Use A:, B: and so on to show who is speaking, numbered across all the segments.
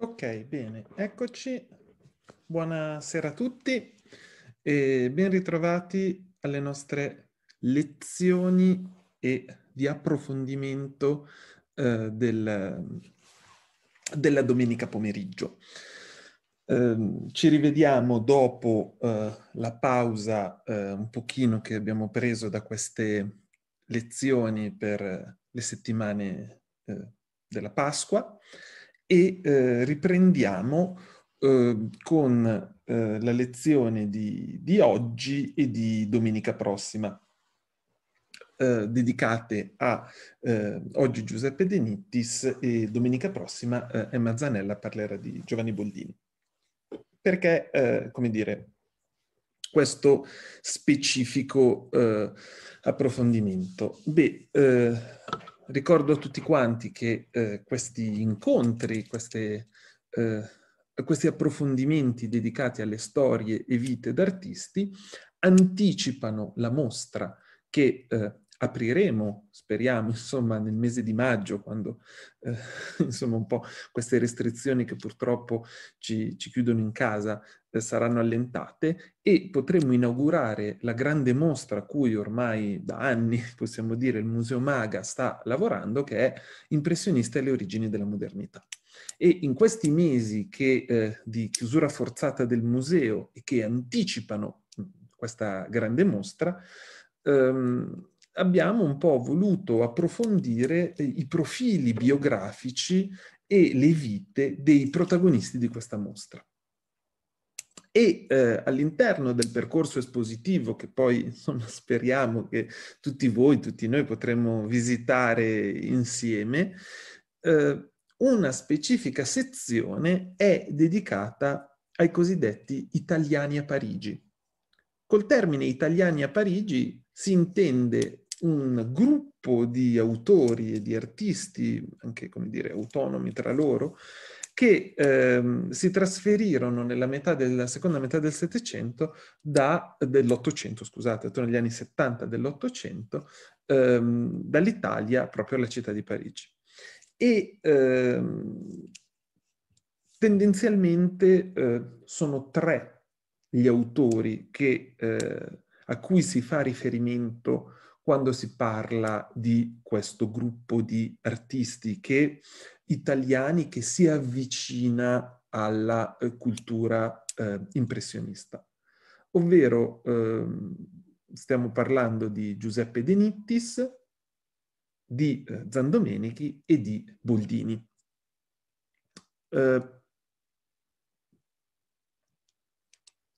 A: Ok, bene, eccoci. Buonasera a tutti e ben ritrovati alle nostre lezioni e di approfondimento eh, del, della domenica pomeriggio. Eh, ci rivediamo dopo eh, la pausa eh, un pochino che abbiamo preso da queste lezioni per le settimane eh, della Pasqua e eh, riprendiamo eh, con eh, la lezione di, di, oggi e di domenica prossima, eh, dedicate a eh, oggi Giuseppe De Nittis e domenica prossima eh, Emma Zanella parlerà di Giovanni Boldini. Perché, come dire, questo specifico approfondimento? Beh, ricordo a tutti quanti che eh, questi incontri, queste, eh, questi approfondimenti dedicati alle storie e vite d'artisti anticipano la mostra che eh, apriremo, speriamo, insomma, nel mese di maggio, quando eh, insomma un po' queste restrizioni che purtroppo ci, ci chiudono in casa eh, saranno allentate e potremo inaugurare la grande mostra a cui ormai da anni, possiamo dire, il Museo Maga sta lavorando, che è Impressionista e le origini della modernità. E in questi mesi che, eh, di chiusura forzata del museo e che anticipano mm, questa grande mostra, ehm, abbiamo un po' voluto approfondire eh, i profili biografici e le vite dei protagonisti di questa mostra. E eh, all'interno del percorso espositivo, che poi insomma, speriamo che tutti voi, tutti noi potremo visitare insieme, eh, una specifica sezione è dedicata ai cosiddetti italiani a Parigi. Col termine italiani a Parigi si intende un gruppo di autori e di artisti, anche come dire autonomi tra loro, che ehm, si trasferirono nella metà del, seconda metà del Settecento, dell'Ottocento, scusate, negli anni 70 dell'Ottocento, ehm, dall'Italia proprio alla città di Parigi. E ehm, tendenzialmente eh, sono tre gli autori che, eh, a cui si fa riferimento quando si parla di questo gruppo di artisti che, italiani che si avvicina alla eh, cultura eh, impressionista. Ovvero ehm, stiamo parlando di Giuseppe De Nittis, di eh, Zandomenichi e di Boldini. Eh,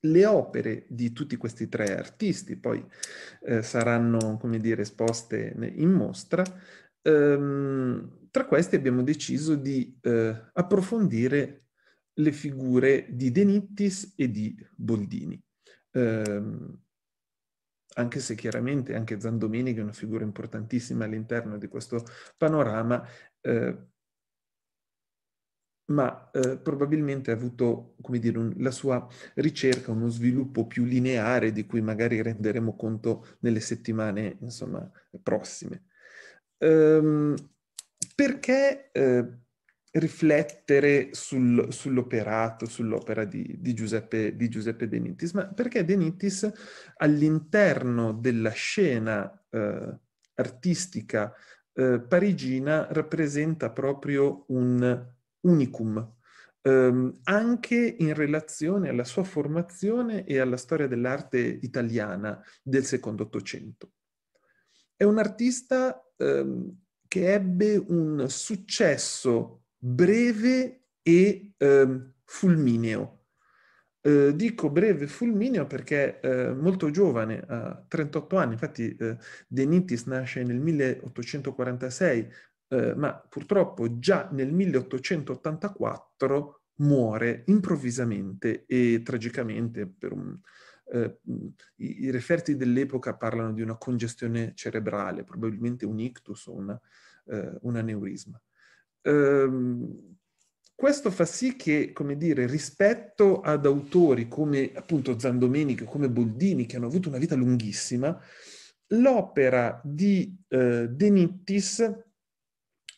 A: le opere di tutti questi tre artisti poi eh, saranno, come dire, esposte in mostra. Ehm, tra questi abbiamo deciso di eh, approfondire le figure di De Nittis e di Boldini. Ehm, anche se chiaramente anche Zandomini, che è una figura importantissima all'interno di questo panorama, eh, ma eh, probabilmente ha avuto, come dire, un, la sua ricerca, uno sviluppo più lineare di cui magari renderemo conto nelle settimane, insomma, prossime. Ehm, perché eh, riflettere sul, sull'operato, sull'opera di, di, Giuseppe, di Giuseppe De Nittis? Ma perché De Nittis all'interno della scena eh, artistica eh, parigina rappresenta proprio un unicum, ehm, anche in relazione alla sua formazione e alla storia dell'arte italiana del secondo Ottocento. È un artista ehm, che ebbe un successo breve e ehm, fulmineo. Eh, dico breve fulmineo perché eh, molto giovane, a 38 anni, infatti eh, De Nittis nasce nel 1846, eh, ma purtroppo già nel 1884 muore improvvisamente e tragicamente per un, eh, i, i, referti dell'epoca parlano di una congestione cerebrale, probabilmente un ictus o una, eh, un aneurisma. Ehm, questo fa sì che, come dire, rispetto ad autori come appunto Zandomenico, come Boldini, che hanno avuto una vita lunghissima, l'opera di eh, De Nittis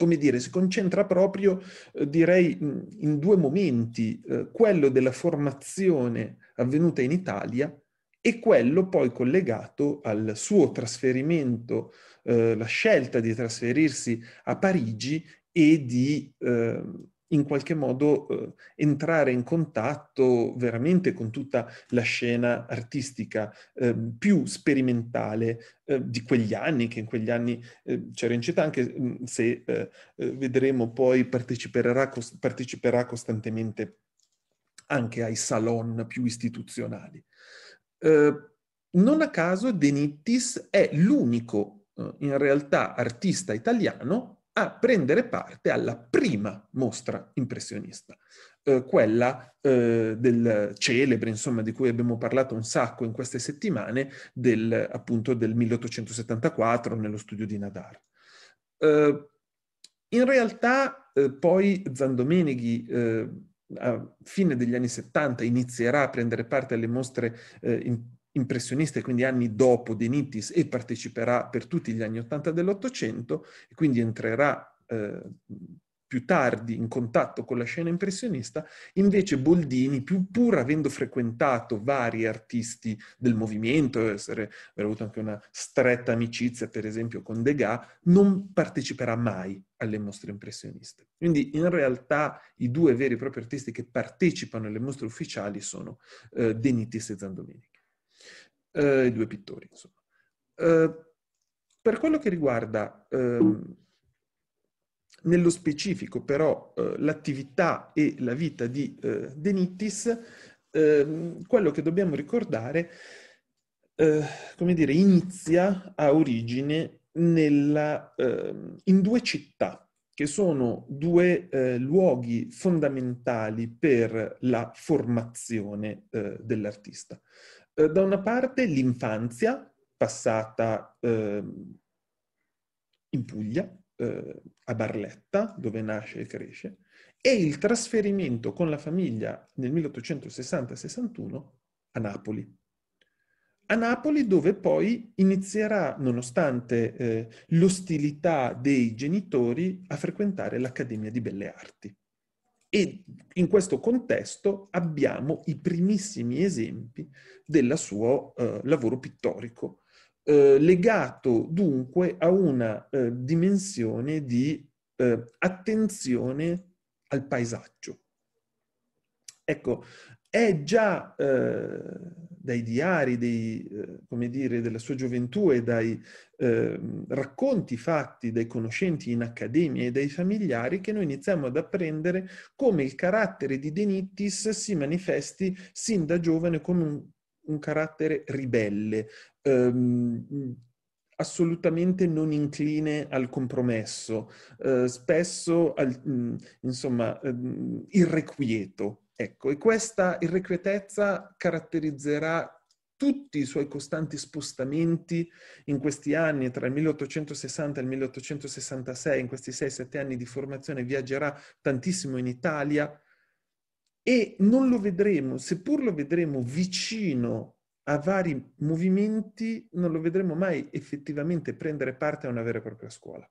A: come dire, si concentra proprio, eh, direi, in due momenti, eh, quello della formazione avvenuta in Italia e quello poi collegato al suo trasferimento, eh, la scelta di trasferirsi a Parigi e di ehm, in qualche modo eh, entrare in contatto veramente con tutta la scena artistica eh, più sperimentale eh, di quegli anni, che in quegli anni eh, c'era in città, anche mm, se eh, eh, vedremo poi parteciperà, cost- parteciperà costantemente anche ai salon più istituzionali. non a caso De Nittis è l'unico in realtà artista italiano a prendere parte alla prima mostra impressionista, eh, quella eh, del celebre, insomma, di cui abbiamo parlato un sacco in queste settimane, del, appunto del 1874 nello studio di Nadar. Eh, in realtà eh, poi Zandomeneghi eh, a fine degli anni 70 inizierà a prendere parte alle mostre eh, in, impressionista e quindi anni dopo De Nittis e parteciperà per tutti gli anni 80 dell'Ottocento e quindi entrerà eh, più tardi in contatto con la scena impressionista, invece Boldini, pur avendo frequentato vari artisti del movimento, avere avuto anche una stretta amicizia per esempio con Degas, non parteciperà mai alle mostre impressioniste. Quindi in realtà i due veri e propri artisti che partecipano alle mostre ufficiali sono eh, Denitis e Zandomini eh, i due pittori, insomma. Eh, per quello che riguarda ehm, nello specifico però eh, l'attività e la vita di eh, Denittis, ehm, quello che dobbiamo ricordare, eh, come dire, inizia, a origine nella, ehm, in due città, che sono due eh, luoghi fondamentali per la formazione eh, dell'artista. Eh, da una parte l'infanzia passata eh, in Puglia, eh, a Barletta, dove nasce e cresce, e il trasferimento con la famiglia nel 1860-61 a Napoli. A Napoli dove poi inizierà, nonostante eh, l'ostilità dei genitori, a frequentare l'Accademia di Belle Arti. E in questo contesto abbiamo i primissimi esempi del suo eh, lavoro pittorico, eh, legato dunque a una eh, dimensione di eh, attenzione al paesaggio. Ecco, è già eh, dai diari dei, eh, dire, della sua gioventù e dai eh, racconti fatti dai conoscenti in accademia e dai familiari che noi iniziamo ad apprendere come il carattere di Denittis si manifesti sin da giovane come un, un carattere ribelle, ehm, assolutamente non incline al compromesso, eh, spesso al, mm, insomma, ehm, irrequieto. Ecco, e questa irrequietezza caratterizzerà tutti i suoi costanti spostamenti in questi anni, tra il 1860 e il 1866, in questi 6-7 anni di formazione, viaggerà tantissimo in Italia e non lo vedremo, seppur lo vedremo vicino a vari movimenti, non lo vedremo mai effettivamente prendere parte a una vera e propria scuola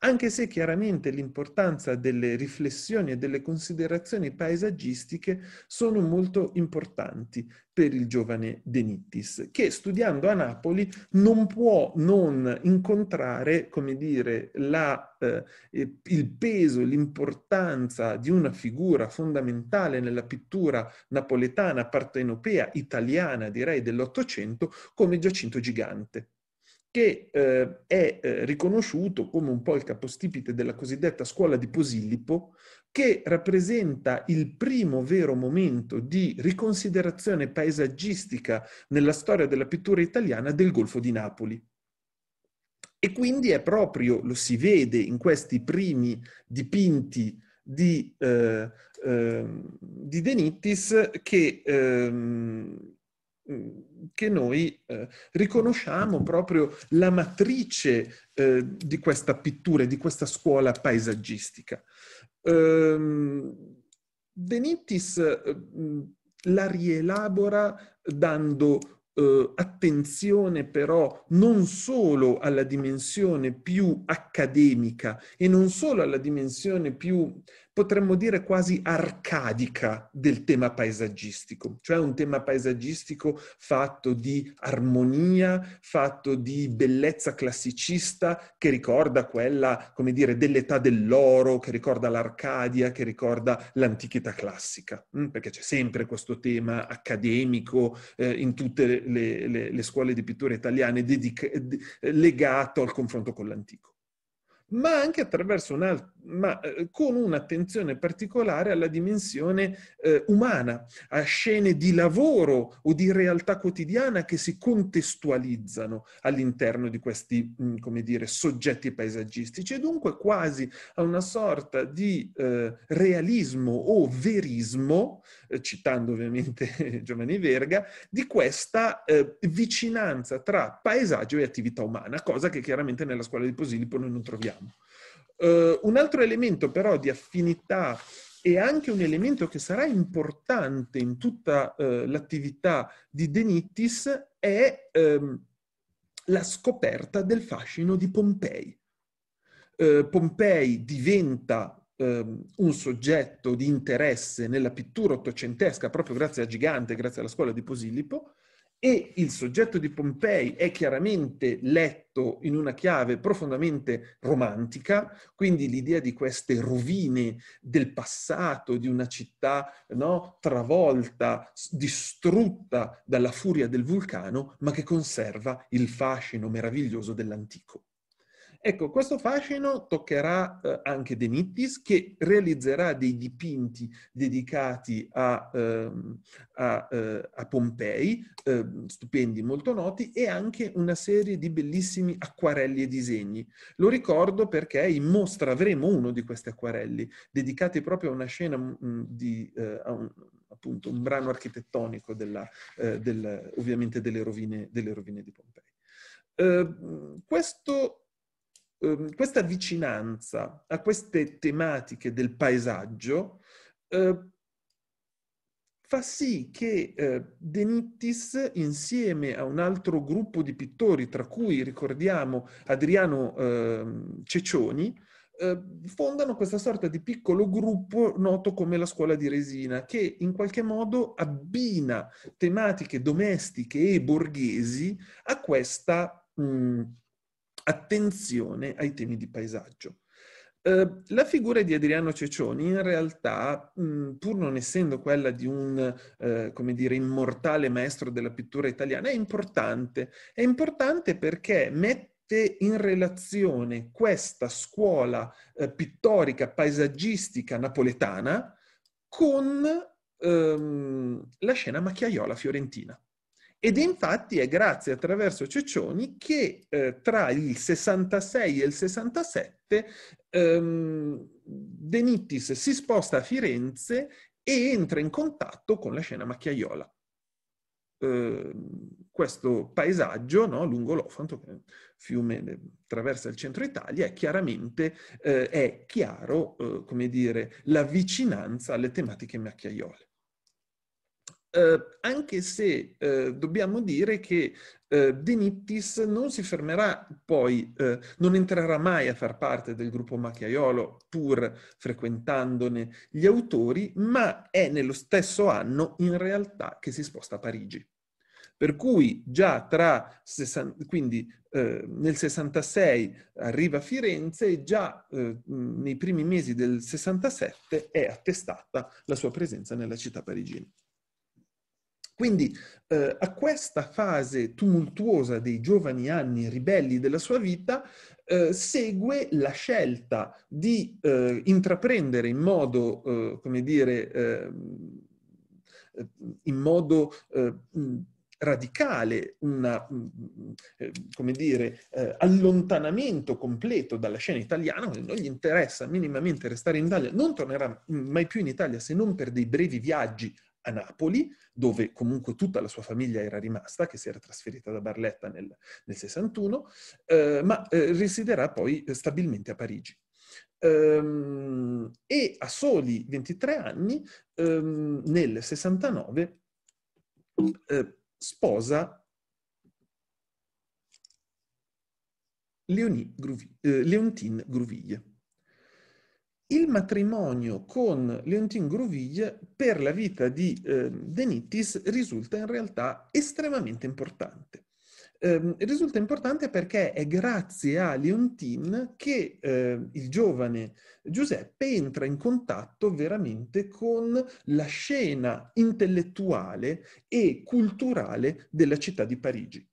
A: anche se chiaramente l'importanza delle riflessioni e delle considerazioni paesaggistiche sono molto importanti per il giovane De che studiando a Napoli non può non incontrare, come dire, la, eh, il peso, l'importanza di una figura fondamentale nella pittura napoletana, partenopea, italiana, direi, dell'Ottocento, come Giacinto Gigante che eh, è eh, riconosciuto come un po' il capostipite della cosiddetta scuola di Posillipo, che rappresenta il primo vero momento di riconsiderazione paesaggistica nella storia della pittura italiana del Golfo di Napoli. E quindi è proprio, lo si vede in questi primi dipinti di, eh, ehm, di Denittis, che ehm, che noi eh, riconosciamo proprio la matrice eh, di questa pittura, di questa scuola paesaggistica. Ehm, Benittis la rielabora dando Uh, attenzione però non solo alla dimensione più accademica e non solo alla dimensione più potremmo dire quasi arcadica del tema paesaggistico, cioè un tema paesaggistico fatto di armonia, fatto di bellezza classicista che ricorda quella, come dire, dell'età dell'oro, che ricorda l'Arcadia, che ricorda l'antichità classica, mm? perché c'è sempre questo tema accademico eh, in tutte le, le, le, scuole di pittura italiane dedica- eh, legato al confronto con l'antico ma anche attraverso un ma eh, con un'attenzione particolare alla dimensione eh, umana, a scene di lavoro o di realtà quotidiana che si contestualizzano all'interno di questi, mm, come dire, soggetti paesaggistici e dunque quasi a una sorta di eh, realismo o verismo eh, citando ovviamente Giovanni Verga, di questa eh, vicinanza tra paesaggio e attività umana, cosa che chiaramente nella scuola di Posillipo noi non troviamo. Uh, un altro elemento però di affinità e anche un elemento che sarà importante in tutta uh, l'attività di Denittis è um, la scoperta del fascino di Pompei. Uh, Pompei diventa ehm, un soggetto di interesse nella pittura ottocentesca proprio grazie a Gigante, grazie alla scuola di Posillipo, e il soggetto di Pompei è chiaramente letto in una chiave profondamente romantica, quindi l'idea di queste rovine del passato, di una città no, travolta, distrutta dalla furia del vulcano, ma che conserva il fascino meraviglioso dell'antico. Ecco, questo fascino toccherà eh, anche De Nittis che realizzerà dei dipinti dedicati a, eh, a, eh, a Pompei, ehm, stupendi molto noti, e anche una serie di bellissimi acquarelli e disegni. Lo ricordo perché in mostra avremo uno di questi acquarelli, dedicati proprio a una scena mh, mm, mm, di... Eh, un, appunto un brano architettonico della, eh, del, ovviamente delle rovine, delle rovine, di Pompei. Ehm, questo Ehm, questa vicinanza a queste tematiche del paesaggio eh, fa sì che eh, De Nittis, insieme a un altro gruppo di pittori, tra cui ricordiamo Adriano eh, Ceccioni, eh, fondano questa sorta di piccolo gruppo noto come la scuola di resina, che in qualche modo abbina tematiche domestiche e borghesi a questa... Mh, attenzione ai temi di paesaggio. Eh, la figura di Adriano Cecioni in realtà, pur non essendo quella di un, eh, come dire, immortale maestro della pittura italiana, è importante. È importante perché mette in relazione questa scuola eh, pittorica, paesaggistica napoletana con ehm, la scena macchiaiola fiorentina. Ed infatti è grazie attraverso Ceccioni che eh, tra il 66 e il 67 ehm, De Nittis si sposta a Firenze e entra in contatto con la scena macchiaiola. Eh, questo paesaggio no, lungo l'Ofanto, che fiume eh, attraversa il centro Italia, è chiaramente eh, è chiaro, eh, come dire, la vicinanza alle tematiche macchiaiole eh, anche se eh, dobbiamo dire che eh, De Nittis non si fermerà poi, eh, non entrerà mai a far parte del gruppo Macchiaiolo, pur frequentandone gli autori, ma è nello stesso anno in realtà che si sposta a Parigi. Per cui già tra, quindi eh, nel 66 arriva a Firenze e già eh, nei primi mesi del 67 è attestata la sua presenza nella città parigina. Quindi eh, a questa fase tumultuosa dei giovani anni ribelli della sua vita eh, segue la scelta di eh, intraprendere in modo, eh, come dire, ehm, in modo eh, radicale, un eh, eh, allontanamento completo dalla scena italiana, non gli interessa minimamente restare in Italia, non tornerà mai più in Italia se non per dei brevi viaggi a Napoli, dove comunque tutta la sua famiglia era rimasta, che si era trasferita da Barletta nel, nel 61, eh, ma eh, risiderà poi eh, stabilmente a Parigi. Ehm, e a soli 23 anni, ehm, nel 69, eh, sposa Leonie Gruvi- eh, Leontine Gruviglie il matrimonio con Leontin Groviglia per la vita di eh, Denittis risulta in realtà estremamente importante. Eh, risulta importante perché è grazie a Leontin che eh, il giovane Giuseppe entra in contatto veramente con la scena intellettuale e culturale della città di Parigi.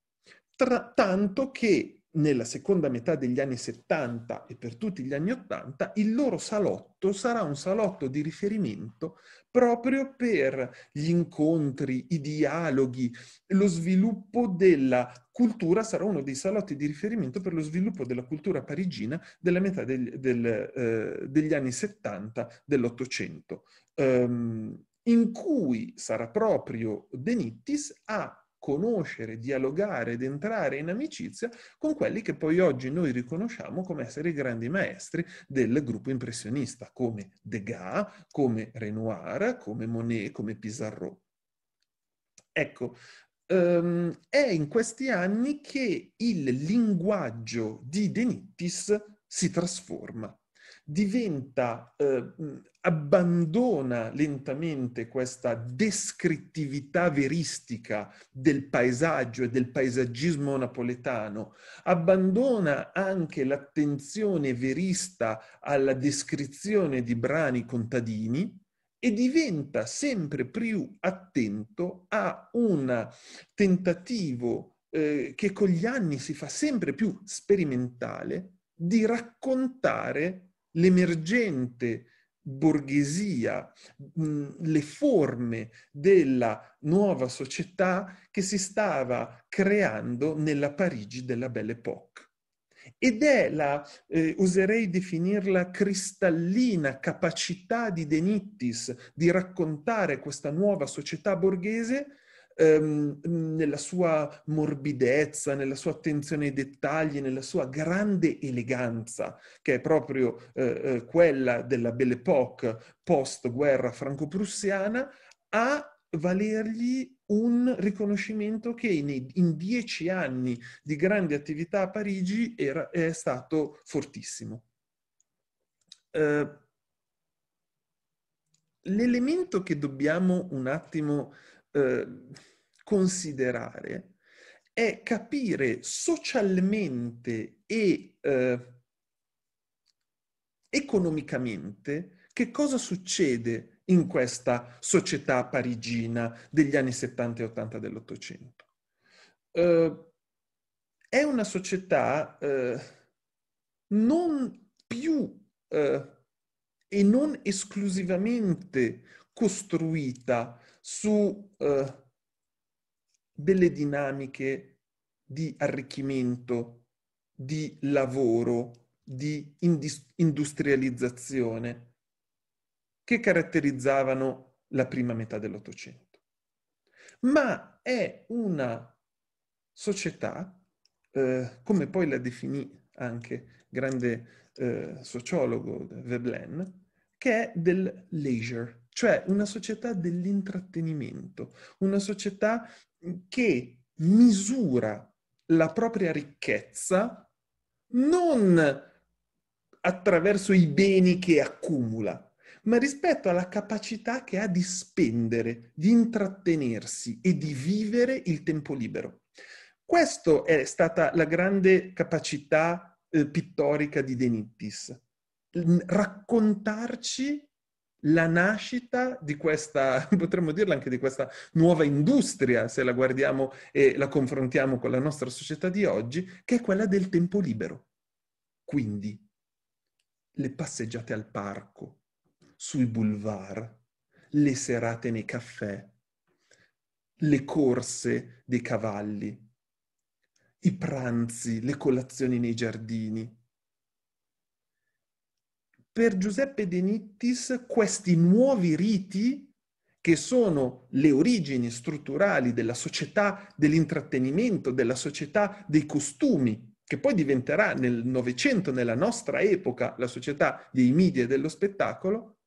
A: Tra, tanto che nella seconda metà degli anni 70 e per tutti gli anni 80, il loro salotto sarà un salotto di riferimento proprio per gli incontri, i dialoghi, lo sviluppo della cultura, sarà uno dei salotti di riferimento per lo sviluppo della cultura parigina della metà del, del, eh, degli anni 70 dell'Ottocento, ehm, in cui sarà proprio De a conoscere, dialogare ed entrare in amicizia con quelli che poi oggi noi riconosciamo come essere i grandi maestri del gruppo impressionista, come Degas, come Renoir, come Monet, come Pizarro. Ecco, um, è in questi anni che il linguaggio di De Nittis si trasforma diventa, eh, abbandona lentamente questa descrittività veristica del paesaggio e del paesaggismo napoletano, abbandona anche l'attenzione verista alla descrizione di brani contadini, e diventa sempre più attento a un tentativo eh, che con gli anni si fa sempre più sperimentale di raccontare l'emergente borghesia, le forme della nuova società che si stava creando nella Parigi della Belle Époque. Ed è la, eh, oserei definirla, cristallina capacità di Denittis di raccontare questa nuova società borghese ehm, nella sua morbidezza, nella sua attenzione ai dettagli, nella sua grande eleganza, che è proprio eh, eh quella della Belle Époque post-guerra franco-prussiana, a valergli un riconoscimento che in, in, dieci anni di grande attività a Parigi era, è stato fortissimo. Eh, l'elemento che dobbiamo un attimo Ehm, considerare è capire socialmente e eh, economicamente che cosa succede in questa società parigina degli anni 70 e 80 dell'Ottocento. Eh, è una società eh, non più ehm, e non esclusivamente costruita su eh, delle dinamiche di arricchimento, di lavoro, di industrializzazione che caratterizzavano la prima metà dell'Ottocento. Ma è una società, eh, come poi la definì anche grande eh, sociologo Veblen, che è del leisure, cioè una società dell'intrattenimento, una società mhmm, che misura la propria ricchezza non attraverso i beni che accumula, ma rispetto alla capacità che ha di spendere, di intrattenersi e di vivere il tempo libero. Questa è stata la grande capacità eh, pittorica di Denittis, raccontarci la nascita di questa, potremmo dirla anche di questa nuova industria, se la guardiamo e la confrontiamo con la nostra società di oggi, che è quella del tempo libero. Quindi le passeggiate al parco, sui boulevard, le serate nei caffè, le corse dei cavalli, i pranzi, le colazioni nei giardini, per Giuseppe De Nittis questi nuovi riti che sono le origini strutturali della società dell'intrattenimento, della società dei costumi, che poi diventerà nel Novecento, nella nostra epoca, la società dei media e dello spettacolo,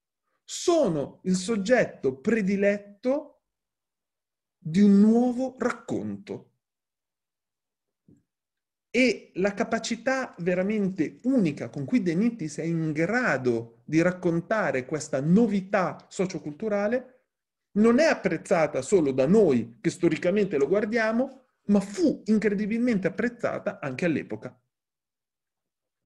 A: sono il soggetto prediletto di un nuovo racconto, e la capacità veramente unica con cui De Nittis è in grado di raccontare questa novità socioculturale non è apprezzata solo da noi che storicamente lo guardiamo, ma fu incredibilmente apprezzata anche all'epoca.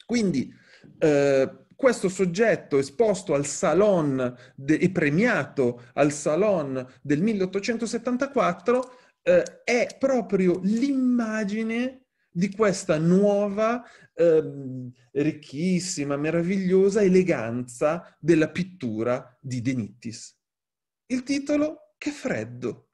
A: Quindi eh, questo soggetto esposto al Salon de- e premiato al Salon del 1874 eh, è proprio l'immagine di questa nuova, ehm, ricchissima, meravigliosa eleganza della pittura di Denittis. Il titolo Che freddo!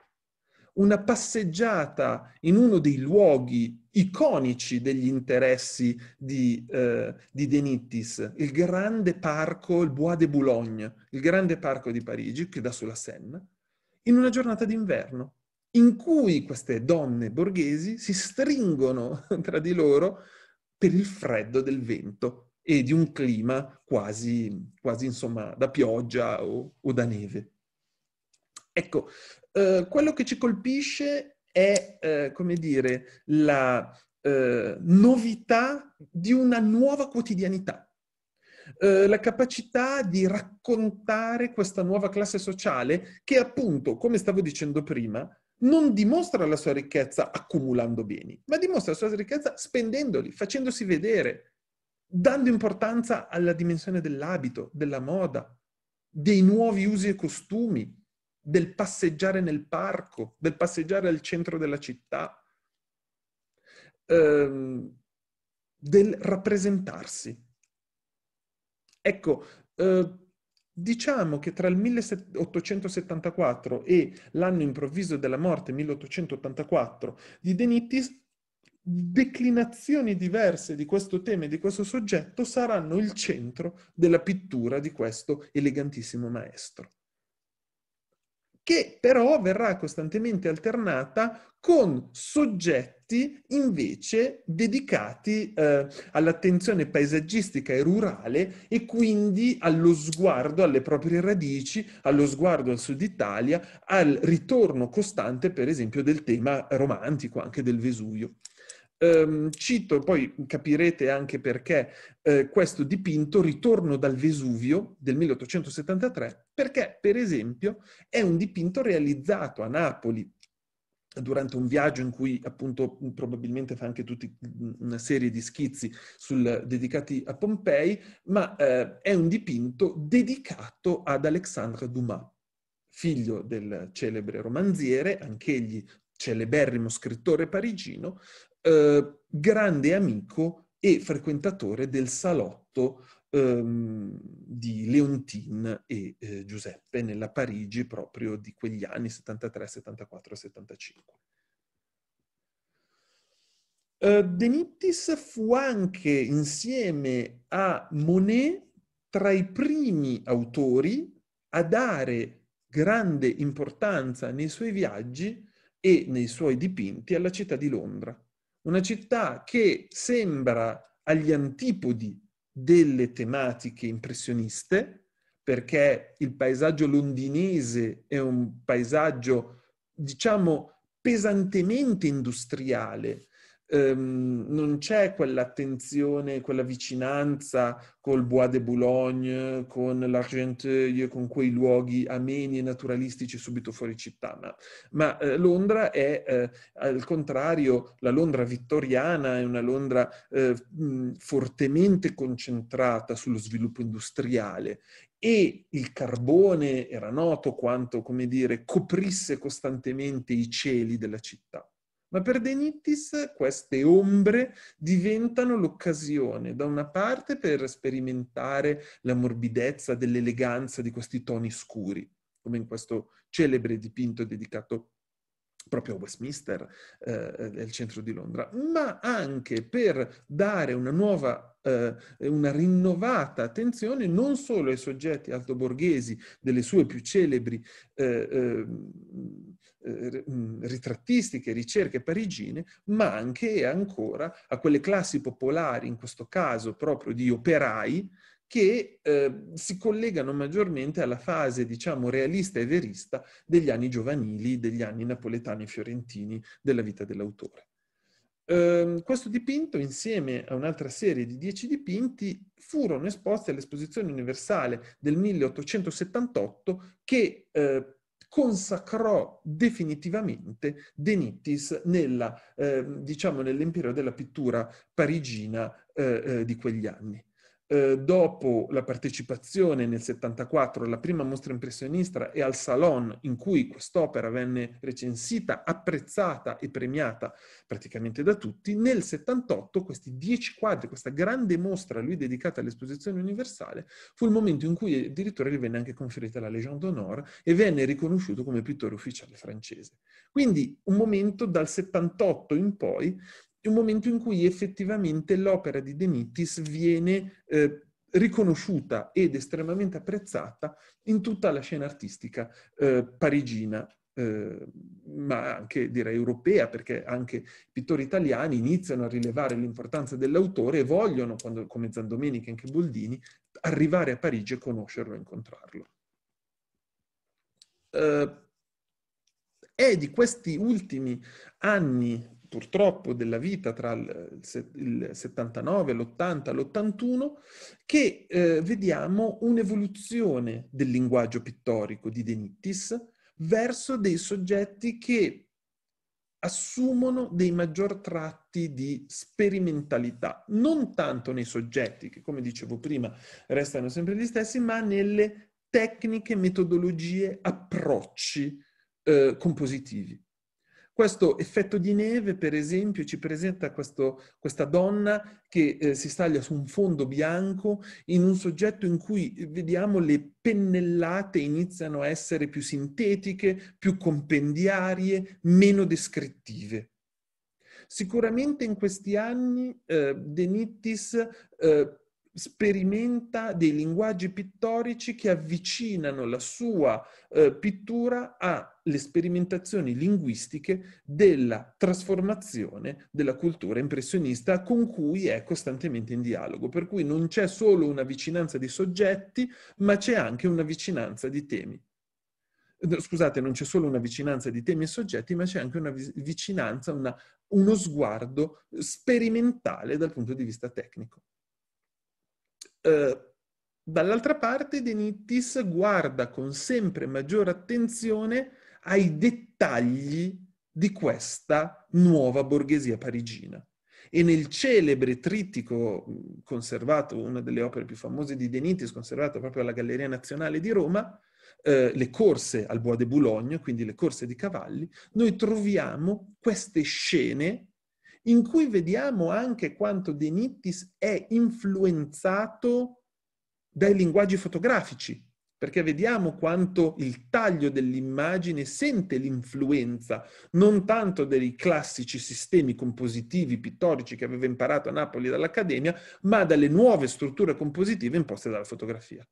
A: Una passeggiata in uno dei luoghi iconici degli interessi di, eh, di Denittis, il grande parco, il Bois de Boulogne, il grande parco di Parigi, che dà sulla Senna, in una giornata d'inverno in cui queste donne borghesi si stringono tra di loro per il freddo del vento e di un clima quasi, quasi insomma, da pioggia o, o da neve. Ecco, eh, quello che ci colpisce è, eh, come dire, la eh, novità di una nuova quotidianità. Eh, la capacità di raccontare questa nuova classe sociale che appunto, come stavo dicendo prima, non dimostra la sua ricchezza accumulando beni, ma dimostra la sua ricchezza spendendoli, facendosi vedere, dando importanza alla dimensione dell'abito, della moda, dei nuovi usi e costumi, del passeggiare nel parco, del passeggiare al centro della città, ehm, del rappresentarsi. Ecco, eh, diciamo che tra il 1874 e l'anno improvviso della morte, 1884, di Denitis, declinazioni diverse di questo tema e di questo soggetto saranno il centro della pittura di questo elegantissimo maestro che però verrà costantemente alternata con soggetti invece dedicati eh, all'attenzione paesaggistica e rurale e quindi allo sguardo alle proprie radici, allo sguardo al sud Italia, al ritorno costante per esempio del tema romantico, anche del Vesuvio. Um, cito, poi capirete anche perché eh, questo dipinto, Ritorno dal Vesuvio del 1873, perché per esempio è un dipinto realizzato a Napoli durante un viaggio in cui appunto probabilmente fa anche tutta una serie di schizzi sul, dedicati a Pompei, ma eh, è un dipinto dedicato ad Alexandre Dumas, figlio del celebre romanziere, anch'egli celeberrimo scrittore parigino, eh, grande amico e frequentatore del salotto ehm, di Leontin e eh, Giuseppe nella Parigi proprio di quegli anni 73, 74 75. Uh, Denittis fu anche insieme a Monet tra i primi autori a dare grande importanza nei suoi viaggi e nei suoi dipinti alla città di Londra, una città che sembra agli antipodi delle tematiche impressioniste, perché il paesaggio londinese è un paesaggio, diciamo, pesantemente industriale, ehm, non c'è quell'attenzione, quella vicinanza col Bois de Boulogne, con l'Argenteuil, con quei luoghi ameni e naturalistici subito fuori città. Ma, ma eh, Londra è, eh, al contrario, la Londra vittoriana è una Londra eh, fortemente concentrata sullo sviluppo industriale e il carbone era noto quanto, come dire, coprisse costantemente i cieli della città. Ma per De Nittis queste ombre diventano l'occasione, da una parte per sperimentare la morbidezza dell'eleganza di questi toni scuri, come in questo celebre dipinto dedicato proprio a Westminster, eh, nel centro di Londra, ma anche per dare una nuova eh, una rinnovata attenzione non solo ai soggetti altoborghesi delle sue più celebri eh, eh, eh, mm, ritrattistiche, ricerche parigine, ma anche ancora a quelle classi popolari, in questo caso proprio di operai, che eh, si collegano maggiormente alla fase, diciamo, realista e verista degli anni giovanili, degli anni napoletani e fiorentini della vita dell'autore. Uh, questo dipinto, insieme a un'altra serie di dieci dipinti, furono esposti all'esposizione universale del 1878 che uh, consacrò definitivamente De Nittis nella, eh, diciamo, nell'impero della pittura parigina eh, eh di quegli anni. Eh, dopo la partecipazione nel 74 alla prima mostra impressionista e al Salon in cui quest'opera venne recensita, apprezzata e premiata praticamente da tutti, nel 78 questi dieci quadri, questa grande mostra a lui dedicata all'esposizione universale, fu il momento in cui addirittura gli venne anche conferita la Legion d'Honneur e venne riconosciuto come pittore ufficiale francese. Quindi un momento dal 78 in poi un momento in cui effettivamente l'opera di De Nittis viene eh, riconosciuta ed estremamente apprezzata in tutta la scena artistica eh, parigina eh, ma anche direi europea, perché anche i pittori italiani iniziano a rilevare l'importanza dell'autore e vogliono, quando, come Zandomenica e anche Boldini, arrivare a Parigi e conoscerlo e incontrarlo. Eh, è di questi ultimi anni purtroppo della vita tra il, 79, l'80, l'81, che eh, vediamo un'evoluzione del linguaggio pittorico di De verso dei soggetti che assumono dei maggior tratti di sperimentalità, non tanto nei soggetti, che come dicevo prima restano sempre gli stessi, ma nelle tecniche, metodologie, approcci eh, compositivi. Questo effetto di neve, per esempio, ci presenta questo, questa donna che eh, si staglia su un fondo bianco in un soggetto in cui vediamo le pennellate iniziano a essere più sintetiche, più compendiarie, meno descrittive. Sicuramente in questi anni eh, De Nittis eh, sperimenta dei linguaggi pittorici che avvicinano la sua eh, pittura a le sperimentazioni linguistiche della trasformazione della cultura impressionista con cui è costantemente in dialogo, per cui non c'è solo una vicinanza di soggetti, ma c'è anche una vicinanza di temi. Scusate, non c'è solo una vicinanza di temi e soggetti, ma c'è anche una vicinanza, una, uno sguardo sperimentale dal punto di vista tecnico. Uh, Dall'altra parte De guarda con sempre maggiore attenzione ai dettagli di questa nuova borghesia parigina. E nel celebre trittico conservato, una delle opere più famose di Denitis, conservato proprio alla Galleria Nazionale di Roma, eh, le corse al Bois de Boulogne, quindi le corse di cavalli, noi troviamo queste scene in cui vediamo anche quanto Denittis è influenzato dai linguaggi fotografici perché vediamo quanto il taglio dell'immagine sente l'influenza non tanto dei classici sistemi compositivi pittorici che aveva imparato a Napoli dall'Accademia, ma dalle nuove strutture compositive imposte dalla fotografia.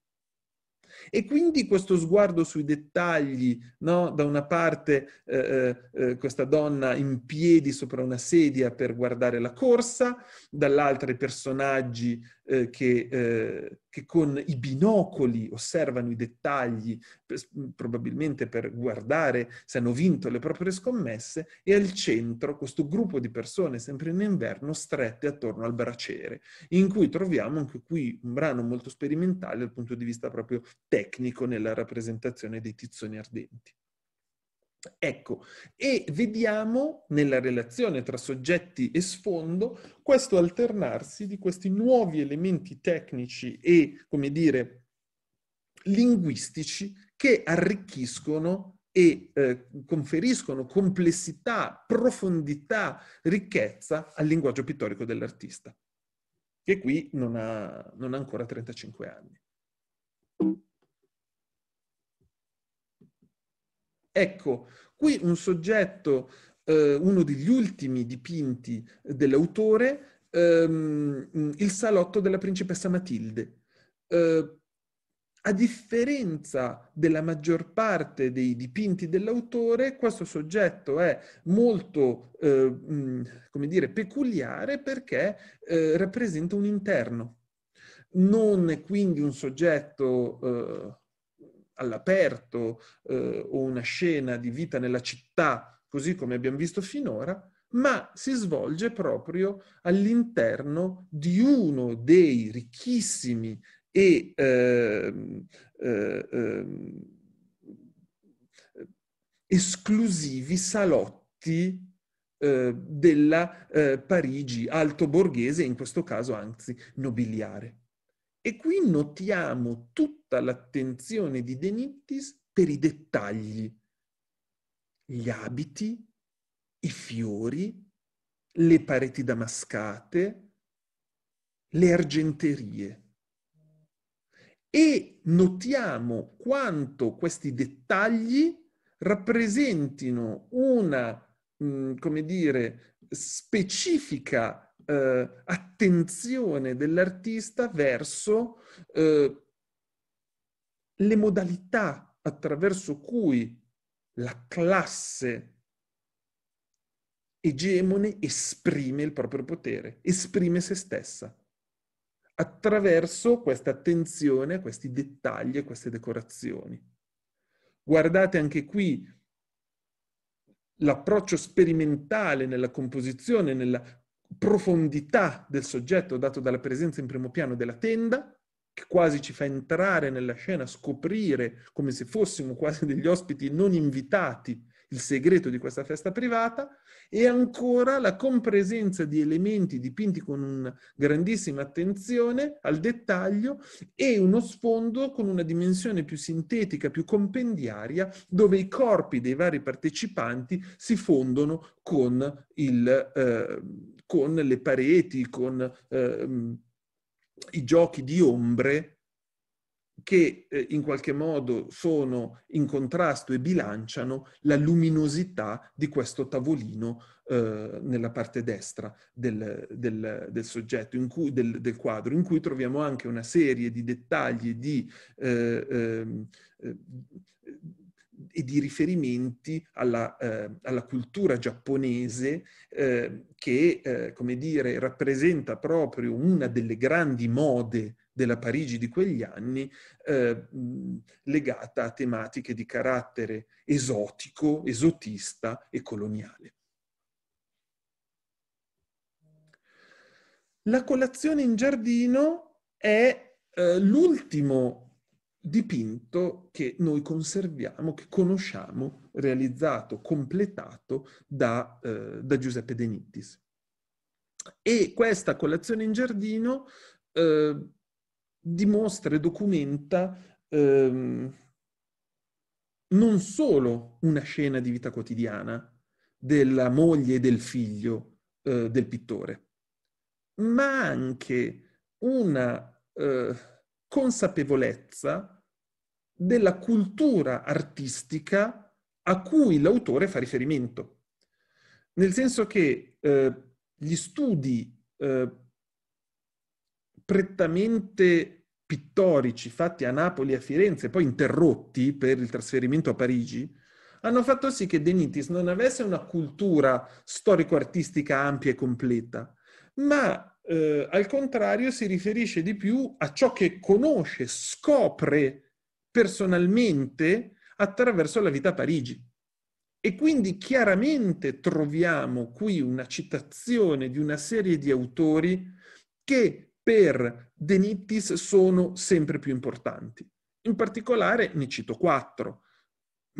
A: E quindi questo sguardo sui dettagli, no? da una parte eh, eh, eh, questa donna in piedi sopra una sedia per guardare la corsa, dall'altra i personaggi eh, che, eh, che, con i binocoli osservano i dettagli, per, probabilmente per guardare se hanno vinto le proprie scommesse, e al centro questo gruppo di persone, sempre in inverno, strette attorno al braciere, in cui troviamo anche qui un brano molto sperimentale dal punto di vista proprio tecnico tecnico nella rappresentazione dei tizzoni ardenti. Ecco, e vediamo nella relazione tra soggetti e sfondo questo alternarsi di questi nuovi elementi tecnici e, come dire, linguistici che arricchiscono e eh, conferiscono complessità, profondità, ricchezza al linguaggio pittorico dell'artista, che qui non ha, non ha ancora 35 anni. Ecco, qui un soggetto, eh, uno degli ultimi dipinti dell'autore, ehm, mm, il salotto della principessa Matilde. Eh, a differenza della maggior parte dei dipinti dell'autore, questo soggetto è molto, eh, mm, come dire, peculiare perché eh, rappresenta un interno. Non è quindi un soggetto eh, all'aperto eh, o una scena di vita nella città, così come abbiamo visto finora, ma si svolge proprio all'interno di uno dei ricchissimi e ehm, eh, eh, esclusivi salotti eh, della eh, Parigi alto borghese, in questo caso anzi nobiliare. E qui notiamo tutta l'attenzione di Denittis per i dettagli, gli abiti, i fiori, le pareti damascate, le argenterie. E notiamo quanto questi dettagli rappresentino una, mm, come dire, specifica eh, attenzione dell'artista verso eh, le modalità attraverso cui la classe egemone esprime il proprio potere, esprime se stessa attraverso questa attenzione a questi dettagli e queste decorazioni. Guardate anche qui l'approccio sperimentale nella composizione, nella profondità del soggetto dato dalla presenza in primo piano della tenda, che quasi ci fa entrare nella scena, scoprire come se fossimo quasi degli ospiti non invitati il segreto di questa festa privata, e ancora la compresenza di elementi dipinti con una grandissima attenzione al dettaglio e uno sfondo con una dimensione più sintetica, più compendiaria, dove i corpi dei vari partecipanti si fondono con il... Eh, con le pareti, con ehm, i giochi di ombre che eh, in qualche modo sono in contrasto e bilanciano la luminosità di questo tavolino eh, nella parte destra del, del, del soggetto, cui, del, del, quadro, in cui troviamo anche una serie di dettagli di eh, ehm, eh e di riferimenti alla, eh, alla cultura giapponese eh, che, eh, come dire, rappresenta proprio una delle grandi mode della Parigi di quegli anni eh, legata a tematiche di carattere esotico, esotista e coloniale. La colazione in giardino è eh, l'ultimo dipinto che noi conserviamo, che conosciamo, realizzato, completato da, eh, da Giuseppe De Nittis. E questa colazione in giardino eh, dimostra e documenta eh, non solo una scena di vita quotidiana della moglie e del figlio eh, del pittore, ma anche una eh, consapevolezza della cultura artistica a cui l'autore fa riferimento. Nel senso che eh, gli studi eh, prettamente pittorici fatti a Napoli e a Firenze, poi interrotti per il trasferimento a Parigi, hanno fatto sì che Denitis non avesse una cultura storico-artistica ampia e completa, ma eh, al contrario si riferisce di più a ciò che conosce, scopre personalmente attraverso la vita a Parigi. E quindi chiaramente troviamo qui una citazione di una serie di autori che per Denittis sono sempre più importanti. In particolare ne cito quattro.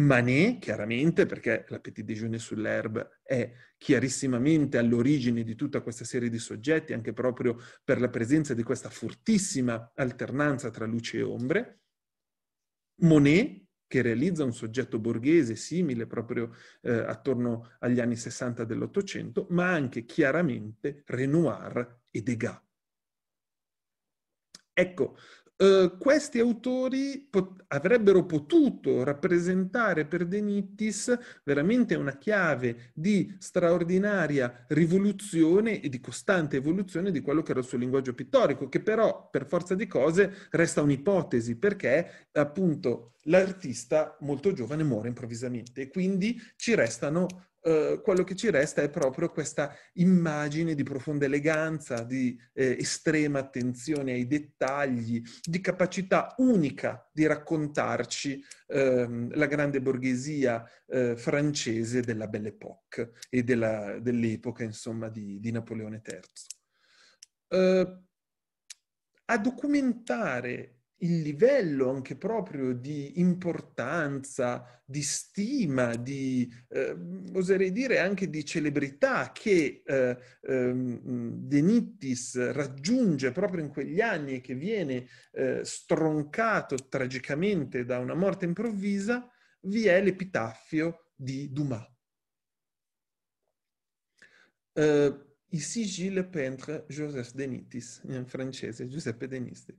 A: Manet, chiaramente, perché la Petit Déjeuner sull'herbe è chiarissimamente all'origine di tutta questa serie di soggetti, anche proprio per la presenza di questa fortissima alternanza tra luce e ombre. Monet, che realizza un soggetto borghese simile proprio eh, attorno agli anni 60 dell'Ottocento, ma anche chiaramente Renoir e Degas. Ecco eh, questi autori pot- avrebbero potuto rappresentare per De Nittis veramente una chiave di straordinaria rivoluzione e di costante evoluzione di quello che era il suo linguaggio pittorico, che però per forza di cose resta un'ipotesi perché appunto l'artista molto giovane muore improvvisamente e quindi ci restano eh, quello che ci resta è proprio questa immagine di profonda eleganza, di eh, estrema attenzione ai dettagli, di capacità unica di raccontarci ehm, la grande borghesia eh, francese della Belle Époque e dell'epoca, insomma, di, di, Napoleone III. Eh, a documentare il livello anche proprio di importanza, di stima, di, eh, oserei dire anche di celebrità che eh, eh, De Nittis raggiunge proprio in quegli anni e che viene eh, stroncato tragicamente da una morte improvvisa, vi è l'epitaffio di Dumas. Uh, Ici Gilles Pentre Joseph Denitis, in francese, Giuseppe Denisti.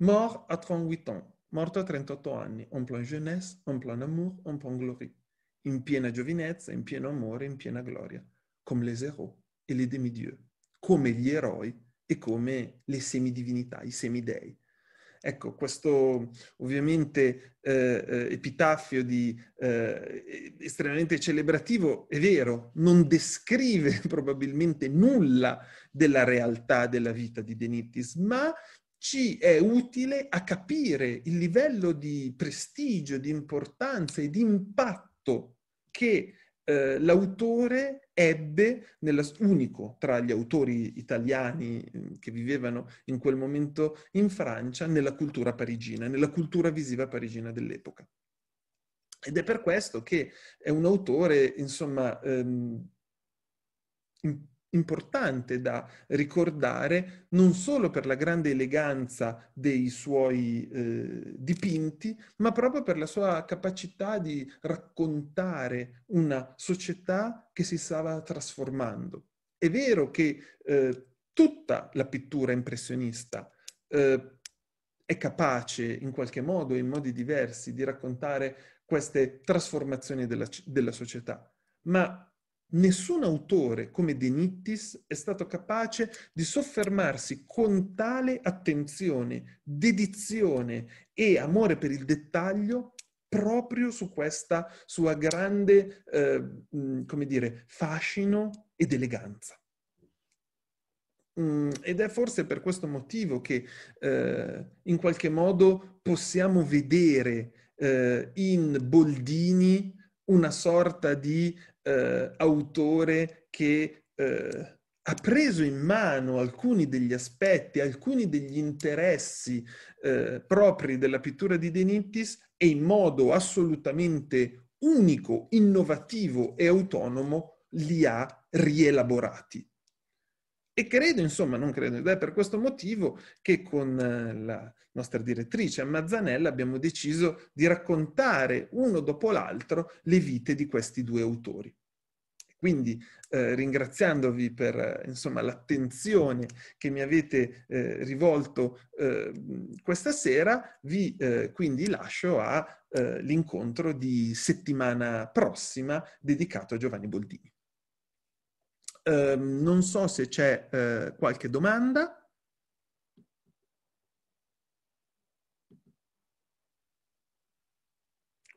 A: Mort à 38 ans, morto a 38 anni, en plein jeunesse, en plein amour, en plein glorie, in piena giovinezza, in pieno amore, in piena gloria, come les héros e les demi dieux come gli eroi e come le semidivinità, i semidei. Ecco, questo ovviamente eh, eh epitaffio di, eh, estremamente celebrativo è vero, non descrive probabilmente nulla della realtà della vita di Denitis, ma ci è utile a capire il livello di prestigio, di importanza e di impatto che eh, l'autore ebbe, nella, unico tra gli autori italiani mm, che vivevano in quel momento in Francia, nella cultura parigina, nella cultura visiva parigina dell'epoca. Ed è per questo che è un autore, insomma, ehm, importante da ricordare non solo per la grande eleganza dei suoi eh, dipinti, ma proprio per la sua capacità di raccontare una società che si stava trasformando. È vero che eh, tutta la pittura impressionista eh, è capace in qualche modo e in modi diversi di raccontare queste trasformazioni della, della società, ma Nessun autore come De Nittis è stato capace di soffermarsi con tale attenzione, dedizione e amore per il dettaglio proprio su questa sua grande, eh, mm, come dire, fascino ed eleganza. Mm, ed è forse per questo motivo che eh, in qualche modo possiamo vedere eh, in Boldini una sorta di eh, autore che eh, ha preso in mano alcuni degli aspetti, alcuni degli interessi eh, propri della pittura di De Nittis e in modo assolutamente unico, innovativo e autonomo li ha rielaborati. E credo, insomma, non credo, ed è per questo motivo che con eh, la nostra direttrice Mazzanella abbiamo deciso di raccontare uno dopo l'altro le vite di questi due autori. Quindi eh, ringraziandovi per eh, insomma, l'attenzione che mi avete eh, rivolto eh, questa sera, vi eh, quindi lascio all'incontro di settimana prossima dedicato a Giovanni Boldini. Ehm, non so se c'è eh, qualche domanda.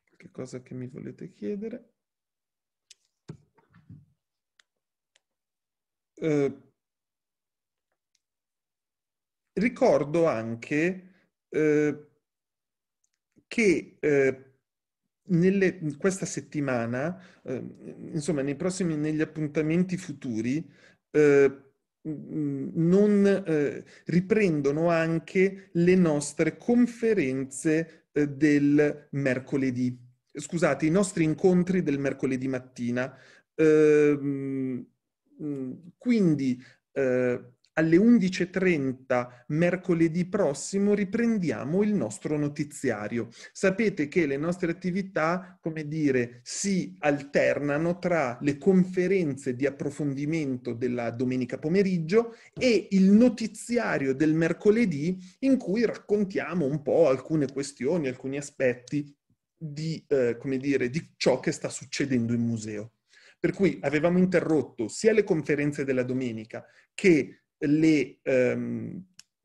A: Qualche cosa che mi volete chiedere? Eh, ricordo anche eh, che eh, nelle, mhmm, questa settimana, eh, insomma, nei prossimi, negli appuntamenti futuri, eh, non eh, riprendono anche le nostre conferenze eh, del mercoledì. Scusate, i nostri incontri del mercoledì mattina. Ehm, mhmm, quindi eh, alle 11.30 mercoledì prossimo riprendiamo il nostro notiziario. Sapete che le nostre attività, come dire, si alternano tra le conferenze di approfondimento della domenica pomeriggio e il notiziario del mercoledì in cui raccontiamo un po' alcune questioni, alcuni aspetti di, eh, come dire, di ciò che sta succedendo in museo. Per cui avevamo interrotto sia le conferenze della domenica che les, euh,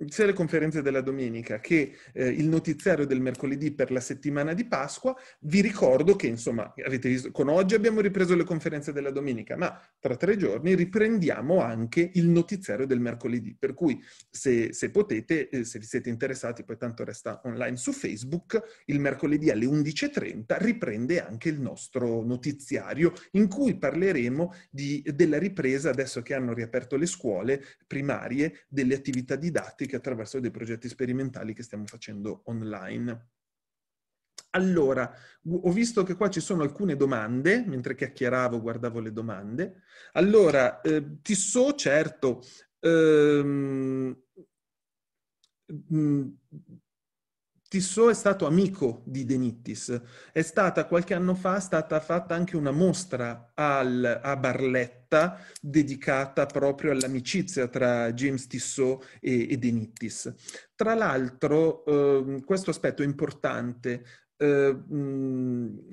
A: sia le conferenze della domenica che eh, il notiziario del mercoledì per la settimana di Pasqua, vi ricordo che insomma, avete visto, con oggi abbiamo ripreso le conferenze della domenica, ma tra tre giorni riprendiamo anche il notiziario del mercoledì. Per cui se, se potete, eh, se vi siete interessati, poi tanto resta online su Facebook, il mercoledì alle 11.30 riprende anche il nostro notiziario in cui parleremo di, della ripresa, adesso che hanno riaperto le scuole primarie, delle attività didattiche che attraverso dei progetti sperimentali che stiamo facendo online. Allora, ho visto che qua ci sono alcune domande, mentre chiacchieravo guardavo le domande. Allora, eh, ti so certo, ehm, mh, Tissot è stato amico di Denittis. È stata qualche anno fa stata fatta anche una mostra al, a Barletta dedicata proprio all'amicizia tra James Tissot e, e De Tra l'altro, eh, questo aspetto è importante. Eh,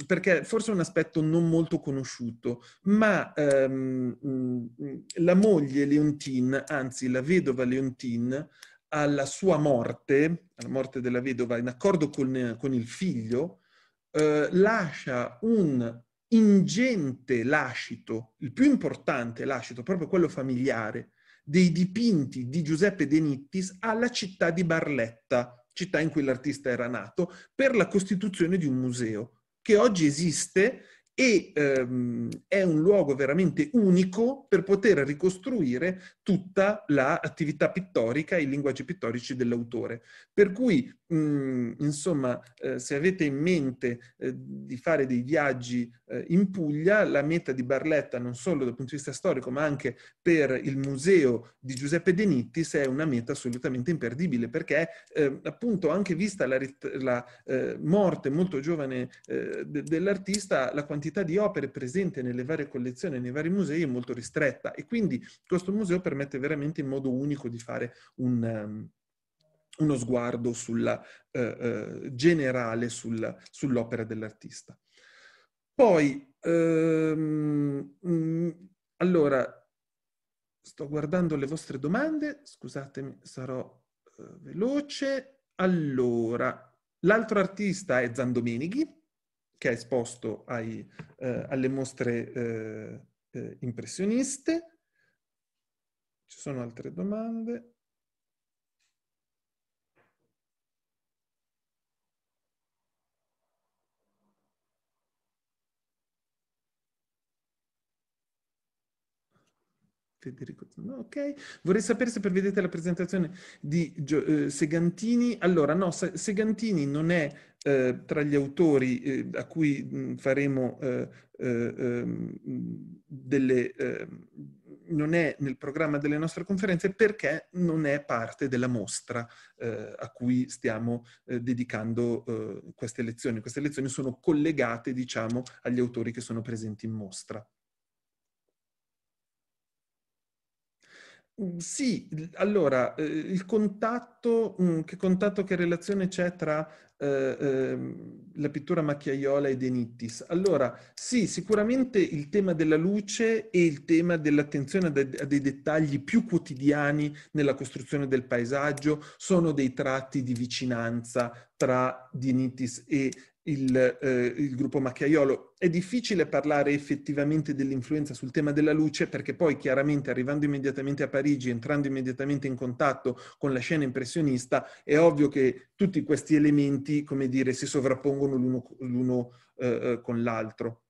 A: perché forse è un aspetto non molto conosciuto, ma ehm, mm, mm, la moglie Leontine, anzi la vedova Leontine, alla sua morte, alla morte della vedova, in accordo con, con il figlio, eh, lascia un ingente lascito, il più importante lascito, proprio quello familiare, dei dipinti di Giuseppe De Nittis alla città di Barletta, città in cui l'artista era nato, per la costituzione di un museo che oggi esiste e ehm, è un luogo veramente unico per poter ricostruire tutta l'attività pittorica e i linguaggi pittorici dell'autore. Per cui, mh, insomma, eh, se avete in mente eh, di fare dei viaggi eh, in Puglia, la meta di Barletta non solo dal punto di vista storico, ma anche per il museo di Giuseppe De Nittis è una meta assolutamente imperdibile, perché ehm, appunto anche vista la, la eh, morte molto giovane eh, de dell'artista, la quantità quantità di opere presente nelle varie collezioni, nei vari musei è molto ristretta e quindi questo museo permette veramente in modo unico di fare un, um, uno sguardo sulla, uh, uh, generale sul, sull'opera dell'artista. Poi, um, um, allora, sto guardando le vostre domande, scusatemi, sarò uh, veloce. Allora, l'altro artista è Zandomenighi, che ha esposto ai, eh, alle mostre eh, eh, impressioniste. Ci sono altre domande? Federico, ok. Vorrei sapere se prevedete la presentazione di eh, Segantini. Allora, no, Segantini non è eh, tra gli autori eh, a cui mh, faremo eh, eh ehm, delle... Ehm, non è nel programma delle nostre conferenze perché non è parte della mostra eh, a cui stiamo eh, dedicando queste lezioni. Queste lezioni sono collegate, diciamo, agli autori che sono presenti in mostra. Mm, sì, allora, il contatto, mm, che contatto, che relazione c'è tra eh, ehm, la pittura macchiaiola e De Allora, sì, sicuramente il tema della luce e il tema dell'attenzione a, dei dettagli più quotidiani nella costruzione del paesaggio sono dei tratti di vicinanza tra De e il, eh, il, gruppo Macchiaiolo. È difficile parlare effettivamente dell'influenza sul tema della luce perché poi chiaramente arrivando immediatamente a Parigi, entrando immediatamente in contatto con la scena impressionista, è ovvio che tutti questi elementi, come dire, si sovrappongono l'uno, l'uno eh, eh, con l'altro.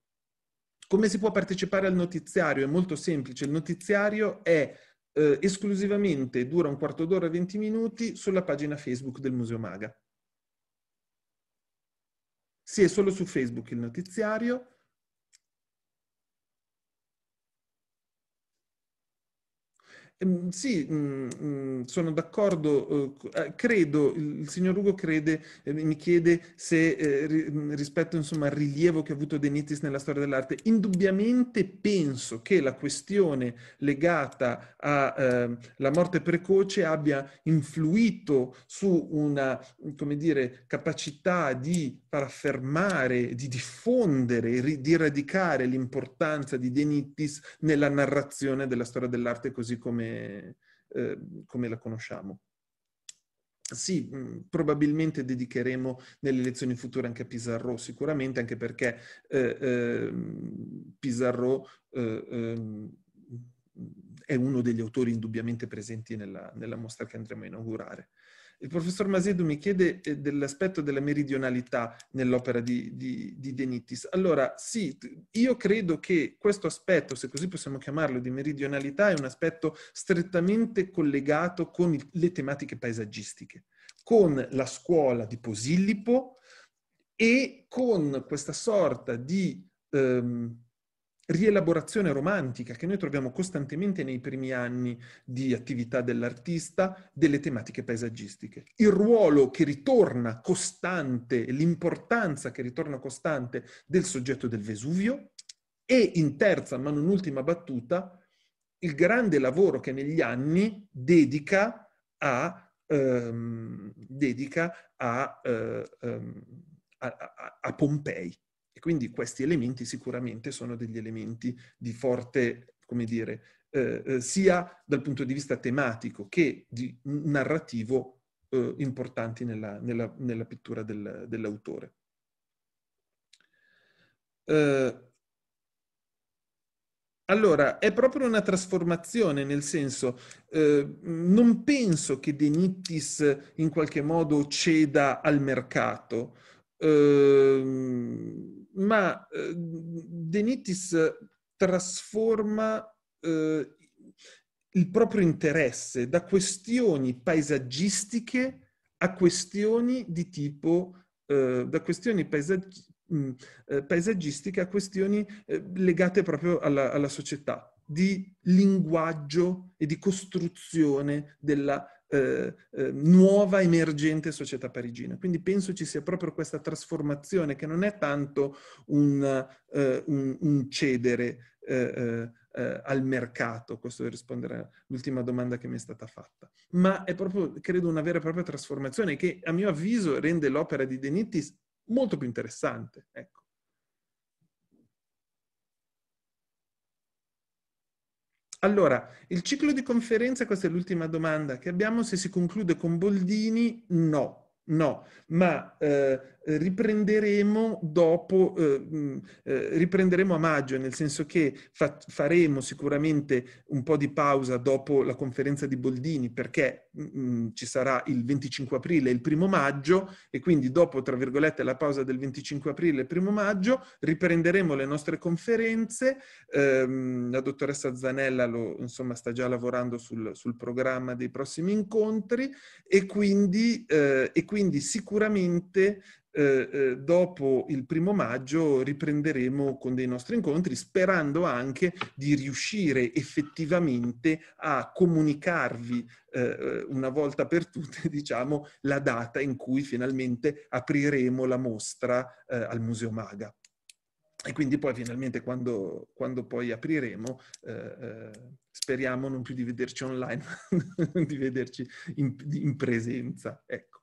A: Come si può partecipare al notiziario? È molto semplice, il notiziario è eh, esclusivamente, dura un quarto d'ora, e venti minuti, sulla pagina Facebook del Museo Maga. Sì, è solo su Facebook il notiziario. Ehm, sì, mm, mm, sono d'accordo. Eh, eh, credo, il, signor Ugo crede, eh, mi chiede se mm, rispetto insomma, al rilievo che ha avuto Denitis nella storia dell'arte, indubbiamente penso che la questione legata alla ehm, morte precoce abbia influito su una come dire, capacità di far affermare, di diffondere, di radicare l'importanza di Denitis nella narrazione della storia dell'arte così come come, eh, come la conosciamo. Sì, mm, probabilmente dedicheremo nelle lezioni future anche a Pizarro, sicuramente, anche perché eh, eh, Pizarro eh, ehm, è uno degli autori indubbiamente presenti nella, nella mostra che andremo a inaugurare. Il professor Masedo mi chiede eh, dell'aspetto della meridionalità nell'opera di, di, di De Allora, sì, io credo che questo aspetto, se così possiamo chiamarlo, di meridionalità è un aspetto strettamente collegato con il, le tematiche paesaggistiche, con la scuola di Posillipo e con questa sorta di... Ehm, rielaborazione romantica che noi troviamo costantemente nei primi anni di attività dell'artista delle tematiche paesaggistiche. Il ruolo che ritorna costante, l'importanza che ritorna costante del soggetto del Vesuvio e in terza, ma non ultima battuta, il grande lavoro che negli anni dedica a, ehm, dedica a, eh, ehm, a, a, a Pompei e quindi questi elementi sicuramente sono degli elementi di forte, come dire, eh, eh sia dal punto di vista tematico che di narrativo eh, importanti nella, nella, nella pittura del, dell'autore. Eh, allora, è proprio una trasformazione, nel senso, eh, non penso che De Nittis in qualche modo ceda al mercato, Ehm, ma ehm, De Nittis trasforma ehm, il proprio interesse da questioni paesaggistiche a questioni di tipo, eh, da questioni paesaggi- eh, paesaggistiche a questioni eh, legate proprio alla, alla, società, di linguaggio e di costruzione della eh, eh, nuova emergente società parigina. Quindi penso ci sia proprio questa trasformazione che non è tanto un, eh, un, un cedere eh, eh, al mercato, questo per rispondere all'ultima domanda che mi è stata fatta, ma è proprio, credo, una vera e propria trasformazione che a mio avviso rende l'opera di Denittis molto più interessante. Ecco. Allora, il ciclo di conferenze, questa è l'ultima domanda che abbiamo, se si conclude con Boldini, no, no, ma eh, riprenderemo dopo, eh, eh, riprenderemo a maggio, nel senso che faremo sicuramente un po' di pausa dopo la conferenza di Boldini, perché ci sarà il 25 aprile e il primo maggio, e quindi dopo, tra virgolette, la pausa del 25 aprile e il primo maggio, riprenderemo le nostre conferenze. Ehm, la dottoressa Zanella lo, insomma, sta già lavorando sul, sul programma dei prossimi incontri e quindi, eh, e quindi sicuramente eh, eh, dopo il primo maggio riprenderemo con dei nostri incontri, sperando anche di riuscire effettivamente a comunicarvi eh, eh una volta per tutte, diciamo, la data in cui finalmente apriremo la mostra eh, al Museo Maga. E quindi poi finalmente quando, quando poi apriremo, eh, speriamo non più di vederci online, ma di vederci in, in presenza. Ecco.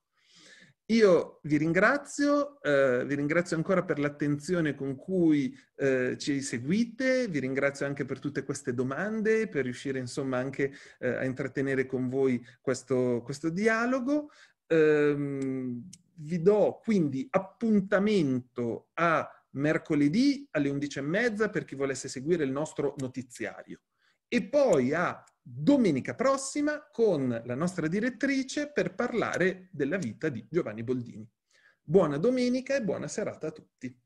A: Io vi ringrazio, eh, vi ringrazio ancora per l'attenzione con cui eh, ci seguite, vi ringrazio anche per tutte queste domande, per riuscire insomma anche eh, a intrattenere con voi questo, questo dialogo. Ehm, vi do quindi appuntamento a mercoledì alle 11.30 per chi volesse seguire il nostro notiziario e poi a domenica prossima con la nostra direttrice per parlare della vita di Giovanni Boldini. Buona domenica e buona serata a tutti.